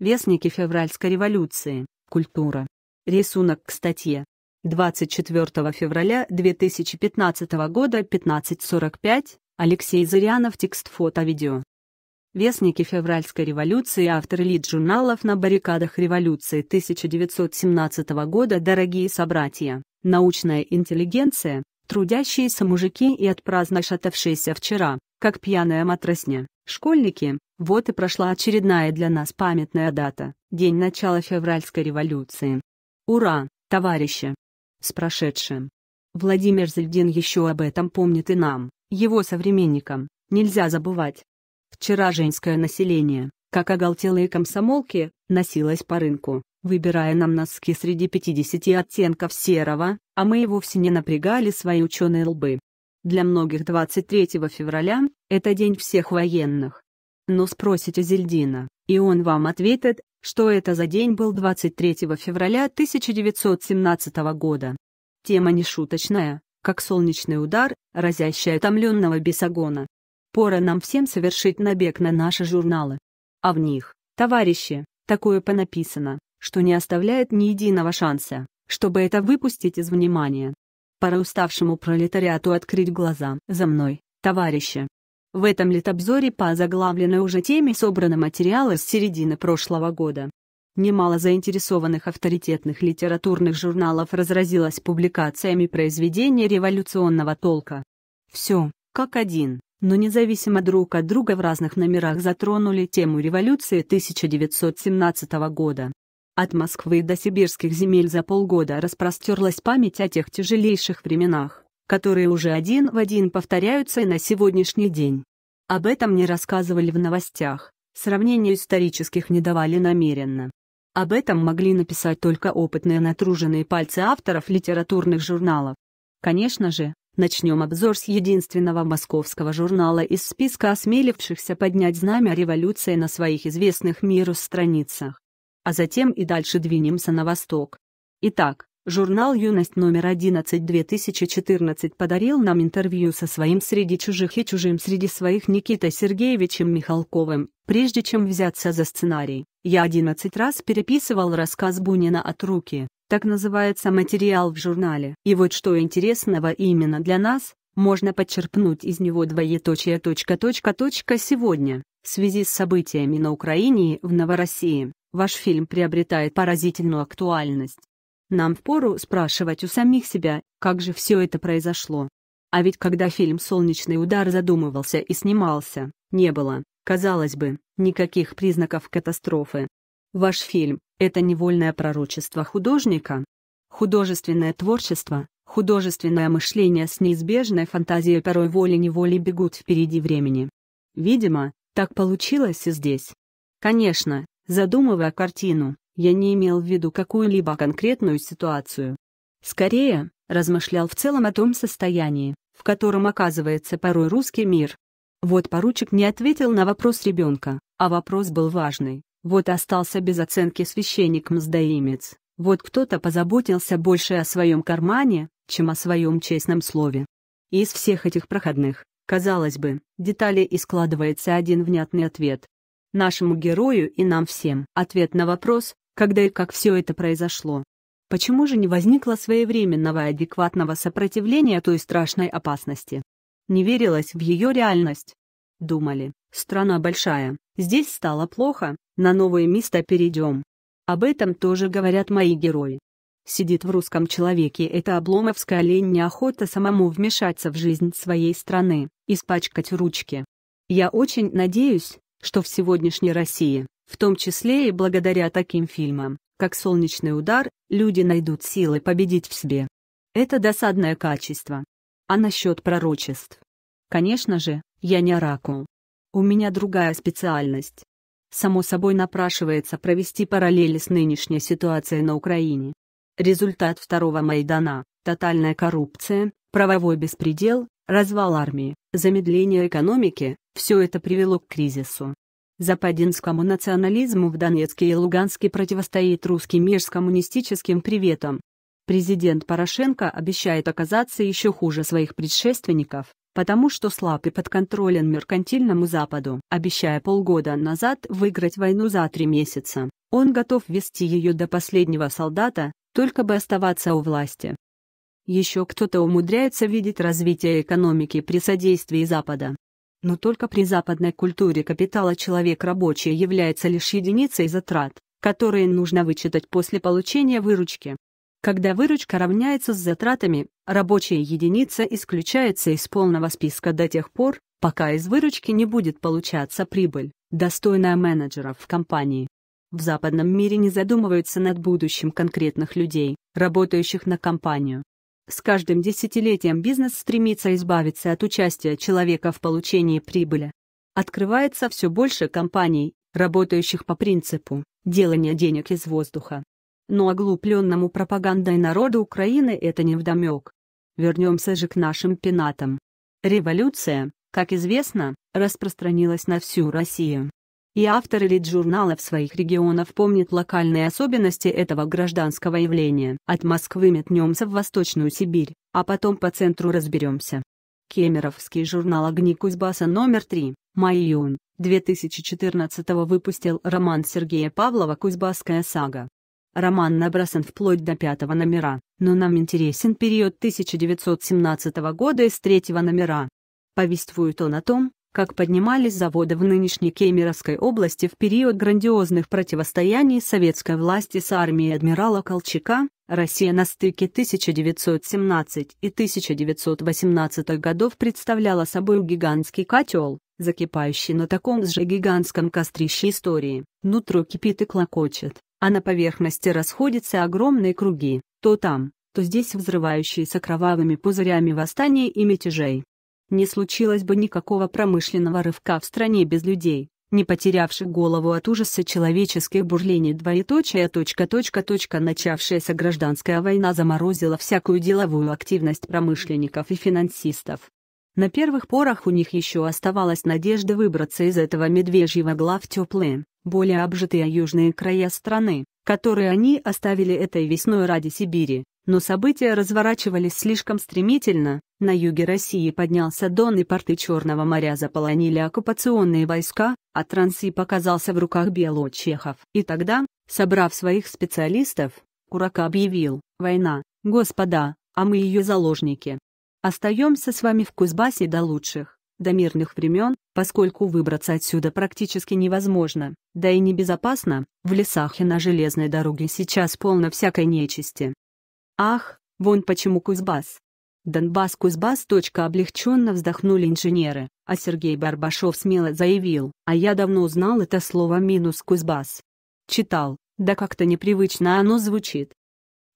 Вестники февральской революции. Культура. Рисунок к статье. 24 февраля 2015 года 15.45. Алексей Зырянов. Текст фото-видео. Вестники февральской революции автор лид журналов на баррикадах революции 1917 года «Дорогие собратья», «Научная интеллигенция», «Трудящиеся мужики» и «Отпраздно шатавшиеся вчера», как пьяная матросня. Школьники, вот и прошла очередная для нас памятная дата, день начала февральской революции. Ура, товарищи! С прошедшим! Владимир Зельдин еще об этом помнит и нам, его современникам, нельзя забывать. Вчера женское население, как оголтелые комсомолки, носилось по рынку, выбирая нам носки среди 50 оттенков серого, а мы и вовсе не напрягали свои ученые лбы. Для многих 23 февраля — это день всех военных. Но спросите Зельдина, и он вам ответит, что это за день был 23 февраля 1917 года. Тема нешуточная, как солнечный удар, разящая томленного бесогона. Пора нам всем совершить набег на наши журналы. А в них, товарищи, такое понаписано, что не оставляет ни единого шанса, чтобы это выпустить из внимания. Пора уставшему пролетариату открыть глаза. За мной, товарищи. В этом летобзоре по заглавленной уже теме собраны материалы с середины прошлого года. Немало заинтересованных авторитетных литературных журналов разразилось публикациями произведений революционного толка. Все, как один, но независимо друг от друга в разных номерах затронули тему революции 1917 года. От Москвы до сибирских земель за полгода распростерлась память о тех тяжелейших временах, которые уже один в один повторяются и на сегодняшний день. Об этом не рассказывали в новостях, сравнения исторических не давали намеренно. Об этом могли написать только опытные натруженные пальцы авторов литературных журналов. Конечно же, начнем обзор с единственного московского журнала из списка осмелившихся поднять знамя революции на своих известных миру страницах а затем и дальше двинемся на восток. Итак, журнал «Юность» номер 11 2014 подарил нам интервью со своим среди чужих и чужим среди своих Никитой Сергеевичем Михалковым. Прежде чем взяться за сценарий, я 11 раз переписывал рассказ Бунина от руки, так называется материал в журнале. И вот что интересного именно для нас, можно подчерпнуть из него двоеточие точка точка точка сегодня в связи с событиями на Украине и в Новороссии ваш фильм приобретает поразительную актуальность. Нам впору спрашивать у самих себя, как же все это произошло. А ведь когда фильм «Солнечный удар» задумывался и снимался, не было, казалось бы, никаких признаков катастрофы. Ваш фильм — это невольное пророчество художника. Художественное творчество, художественное мышление с неизбежной фантазией порой волей-неволей бегут впереди времени. Видимо, так получилось и здесь. Конечно, Задумывая картину, я не имел в виду какую-либо конкретную ситуацию. Скорее, размышлял в целом о том состоянии, в котором оказывается порой русский мир. Вот поручик не ответил на вопрос ребенка, а вопрос был важный. Вот остался без оценки священник-мздоимец. Вот кто-то позаботился больше о своем кармане, чем о своем честном слове. из всех этих проходных, казалось бы, детали и складывается один внятный ответ нашему герою и нам всем, ответ на вопрос, когда и как все это произошло. Почему же не возникло своевременного и адекватного сопротивления той страшной опасности? Не верилось в ее реальность. Думали, страна большая, здесь стало плохо, на новые места перейдем. Об этом тоже говорят мои герои. Сидит в русском человеке эта обломовская лень неохота самому вмешаться в жизнь своей страны, испачкать ручки. Я очень надеюсь, что в сегодняшней России, в том числе и благодаря таким фильмам, как «Солнечный удар», люди найдут силы победить в себе. Это досадное качество. А насчет пророчеств? Конечно же, я не оракул. У меня другая специальность. Само собой напрашивается провести параллели с нынешней ситуацией на Украине. Результат второго Майдана – тотальная коррупция, правовой беспредел, Развал армии, замедление экономики – все это привело к кризису. Западинскому национализму в Донецке и Луганске противостоит русский мир с коммунистическим приветом. Президент Порошенко обещает оказаться еще хуже своих предшественников, потому что слаб и подконтролен меркантильному Западу. Обещая полгода назад выиграть войну за три месяца, он готов вести ее до последнего солдата, только бы оставаться у власти. Еще кто-то умудряется видеть развитие экономики при содействии Запада. Но только при западной культуре капитала человек рабочий является лишь единицей затрат, которые нужно вычитать после получения выручки. Когда выручка равняется с затратами, рабочая единица исключается из полного списка до тех пор, пока из выручки не будет получаться прибыль, достойная менеджеров в компании. В западном мире не задумываются над будущим конкретных людей, работающих на компанию, с каждым десятилетием бизнес стремится избавиться от участия человека в получении прибыли. Открывается все больше компаний, работающих по принципу делания денег из воздуха. Но оглупленному пропагандой народа Украины это не вдомек. Вернемся же к нашим пенатам. Революция, как известно, распространилась на всю Россию и авторы лид-журналов своих регионов помнят локальные особенности этого гражданского явления. От Москвы метнемся в Восточную Сибирь, а потом по центру разберемся. Кемеровский журнал «Огни Кузбасса» номер 3, май-июнь 2014 выпустил роман Сергея Павлова «Кузбасская сага». Роман набросан вплоть до пятого номера, но нам интересен период 1917 года из третьего номера. Повествует он о том, как поднимались заводы в нынешней Кемеровской области в период грандиозных противостояний советской власти с армией адмирала Колчака, Россия на стыке 1917 и 1918 годов представляла собой гигантский котел, закипающий на таком же гигантском кострище истории, нутро кипит и клокочет, а на поверхности расходятся огромные круги, то там, то здесь взрывающиеся кровавыми пузырями восстания и мятежей не случилось бы никакого промышленного рывка в стране без людей, не потерявших голову от ужаса человеческих бурлений двоеточие точка точка точка начавшаяся гражданская война заморозила всякую деловую активность промышленников и финансистов. На первых порах у них еще оставалась надежда выбраться из этого медвежьего гла в теплые, более обжитые южные края страны, которые они оставили этой весной ради Сибири, но события разворачивались слишком стремительно. На юге России поднялся Дон и порты Черного моря заполонили оккупационные войска, а Транссиб оказался в руках белочехов. И тогда, собрав своих специалистов, Курак объявил «Война, господа, а мы ее заложники. Остаемся с вами в Кузбассе до лучших, до мирных времен, поскольку выбраться отсюда практически невозможно, да и небезопасно, в лесах и на железной дороге сейчас полно всякой нечисти. Ах, вон почему Кузбас. Донбас, Кузбас. точка облегченно вздохнули инженеры, а Сергей Барбашов смело заявил, а я давно узнал это слово минус Кузбас. Читал, да как-то непривычно оно звучит.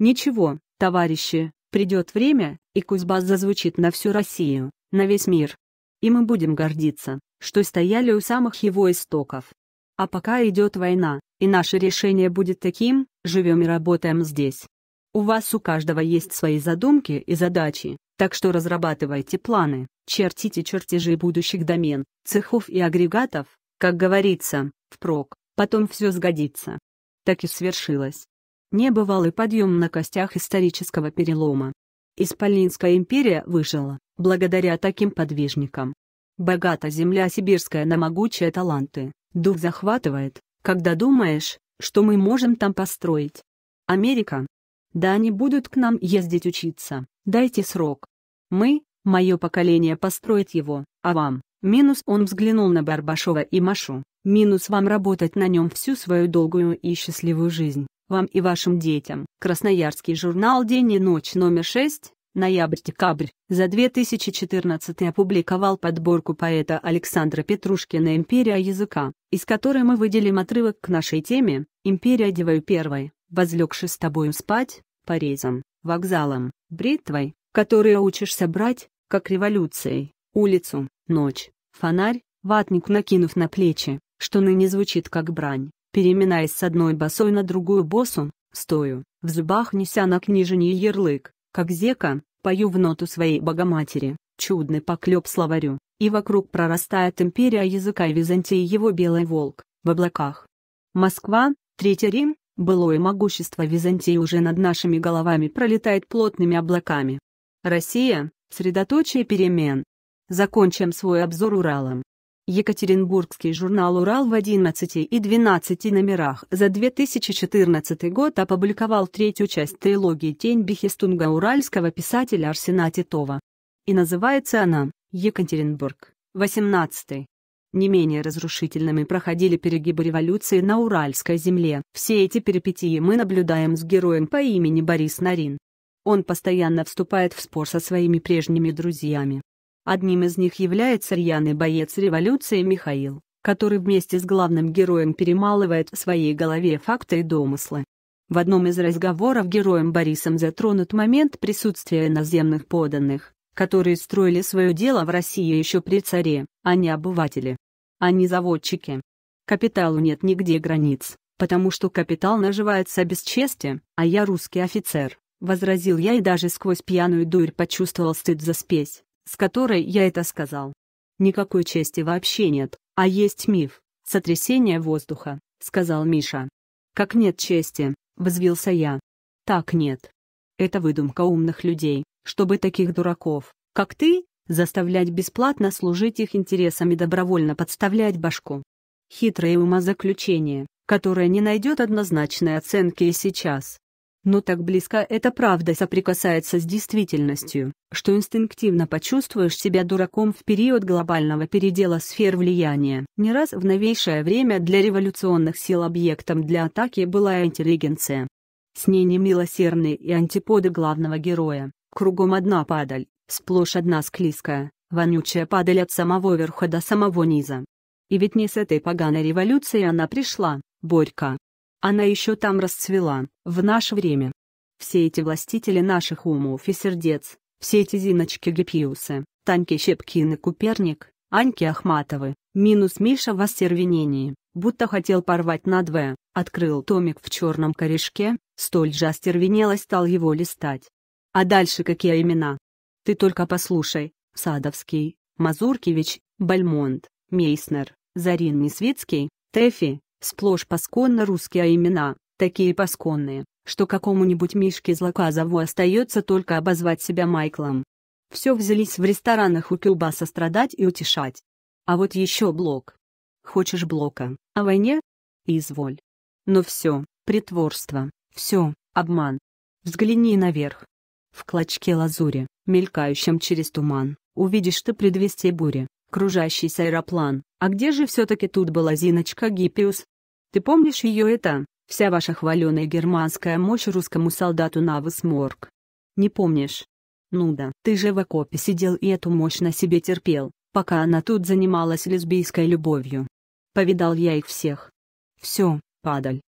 Ничего, товарищи, придет время, и Кузбас зазвучит на всю Россию, на весь мир. И мы будем гордиться, что стояли у самых его истоков. А пока идет война, и наше решение будет таким, живем и работаем здесь. У вас у каждого есть свои задумки и задачи, так что разрабатывайте планы, чертите чертежи будущих домен, цехов и агрегатов, как говорится, впрок, потом все сгодится. Так и свершилось. Небывалый подъем на костях исторического перелома. Исполинская империя выжила, благодаря таким подвижникам. Богата земля сибирская на могучие таланты, дух захватывает, когда думаешь, что мы можем там построить. Америка, да они будут к нам ездить учиться. Дайте срок. Мы, мое поколение, построить его, а вам, минус он взглянул на Барбашова и Машу, минус вам работать на нем всю свою долгую и счастливую жизнь, вам и вашим детям. Красноярский журнал «День и ночь» номер 6, ноябрь-декабрь, за 2014 опубликовал подборку поэта Александра Петрушкина «Империя языка», из которой мы выделим отрывок к нашей теме «Империя Девою первой» возлегши с тобою спать, порезом, вокзалом, бритвой, которую учишься брать, как революцией, улицу, ночь, фонарь, ватник накинув на плечи, что ныне звучит как брань, переминаясь с одной босой на другую босу, стою, в зубах неся на книжине ярлык, как зека, пою в ноту своей богоматери, чудный поклеп словарю, и вокруг прорастает империя языка и Византии его белый волк, в облаках. Москва, Третий Рим, Былое могущество Византии уже над нашими головами пролетает плотными облаками. Россия – средоточие перемен. Закончим свой обзор Уралом. Екатеринбургский журнал «Урал» в 11 и 12 номерах за 2014 год опубликовал третью часть трилогии «Тень Бехестунга» уральского писателя Арсена Титова. И называется она «Екатеринбург, 18 не менее разрушительными проходили перегибы революции на Уральской земле. Все эти перипетии мы наблюдаем с героем по имени Борис Нарин. Он постоянно вступает в спор со своими прежними друзьями. Одним из них является рьяный боец революции Михаил, который вместе с главным героем перемалывает в своей голове факты и домыслы. В одном из разговоров героем Борисом затронут момент присутствия наземных поданных, которые строили свое дело в России еще при царе, а не обыватели. А не заводчики. Капиталу нет нигде границ, потому что капитал наживается без чести, а я русский офицер, возразил я и даже сквозь пьяную дурь почувствовал стыд за спесь, с которой я это сказал. Никакой чести вообще нет, а есть миф, сотрясение воздуха, сказал Миша. Как нет чести, взвился я. Так нет. Это выдумка умных людей, чтобы таких дураков, как ты, заставлять бесплатно служить их интересам и добровольно подставлять башку. Хитрое умозаключение, которое не найдет однозначной оценки и сейчас. Но так близко эта правда соприкасается с действительностью, что инстинктивно почувствуешь себя дураком в период глобального передела сфер влияния. Не раз в новейшее время для революционных сил объектом для атаки была интеллигенция. С ней немилосердные и антиподы главного героя, кругом одна падаль, Сплошь одна склизкая, вонючая падаль от самого верха до самого низа. И ведь не с этой поганой революцией она пришла, Борька. Она еще там расцвела, в наше время. Все эти властители наших умов и сердец, все эти Зиночки Гипьюсы, Таньки Щепкин Куперник, Аньки Ахматовы, минус Миша в остервенении, будто хотел порвать надвое, открыл томик в черном корешке, столь же остервенело стал его листать. А дальше какие имена, ты только послушай. Садовский, Мазуркевич, Бальмонт, Мейснер, Зарин Несвицкий, Тэфи, сплошь пасконно русские имена, такие пасконные, что какому-нибудь Мишке Злоказову остается только обозвать себя Майклом. Все взялись в ресторанах у Килбаса страдать и утешать. А вот еще блок. Хочешь блока, о войне? Изволь. Но все, притворство, все, обман. Взгляни наверх. В клочке лазури, мелькающем через туман. Увидишь ты предвестие бури, кружащийся аэроплан. А где же все-таки тут была Зиночка Гиппиус? Ты помнишь ее это? Вся ваша хваленая германская мощь русскому солдату на высморк. Не помнишь? Ну да, ты же в окопе сидел и эту мощь на себе терпел, пока она тут занималась лесбийской любовью. Повидал я их всех. Все, падаль.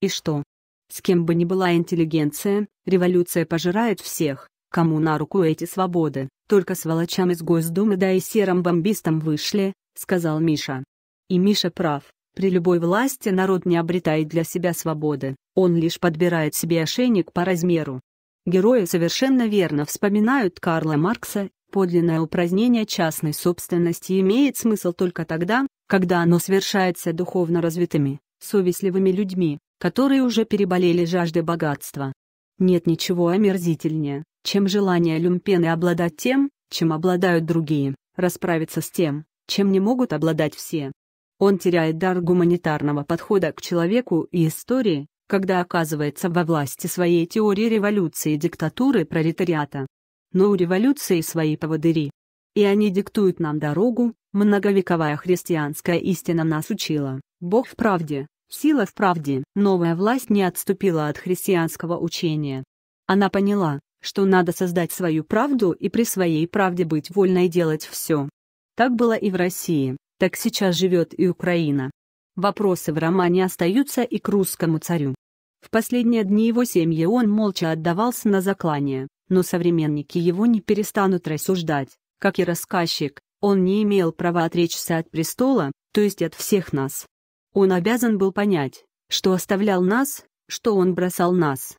И что? С кем бы ни была интеллигенция, революция пожирает всех, Кому на руку эти свободы, только с волочам из Госдумы да и серым бомбистом вышли, сказал Миша. И Миша прав, при любой власти народ не обретает для себя свободы, он лишь подбирает себе ошейник по размеру. Герои совершенно верно вспоминают Карла Маркса, подлинное упразднение частной собственности имеет смысл только тогда, когда оно совершается духовно развитыми, совестливыми людьми, которые уже переболели жаждой богатства. Нет ничего омерзительнее, чем желание люмпены обладать тем, чем обладают другие, расправиться с тем, чем не могут обладать все. Он теряет дар гуманитарного подхода к человеку и истории, когда оказывается во власти своей теории революции и диктатуры пролетариата. Но у революции свои поводыри. И они диктуют нам дорогу, многовековая христианская истина нас учила, Бог в правде, сила в правде. Новая власть не отступила от христианского учения. Она поняла, что надо создать свою правду и при своей правде быть вольной делать все. Так было и в России, так сейчас живет и Украина. Вопросы в романе остаются и к русскому царю. В последние дни его семьи он молча отдавался на заклание, но современники его не перестанут рассуждать, как и рассказчик, он не имел права отречься от престола, то есть от всех нас. Он обязан был понять, что оставлял нас, что он бросал нас.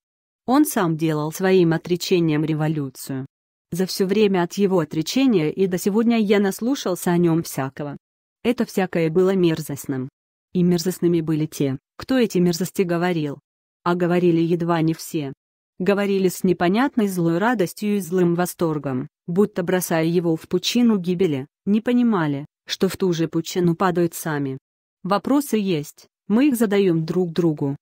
Он сам делал своим отречением революцию. За все время от его отречения и до сегодня я наслушался о нем всякого. Это всякое было мерзостным. И мерзостными были те, кто эти мерзости говорил. А говорили едва не все. Говорили с непонятной злой радостью и злым восторгом, будто бросая его в пучину гибели, не понимали, что в ту же пучину падают сами. Вопросы есть, мы их задаем друг другу,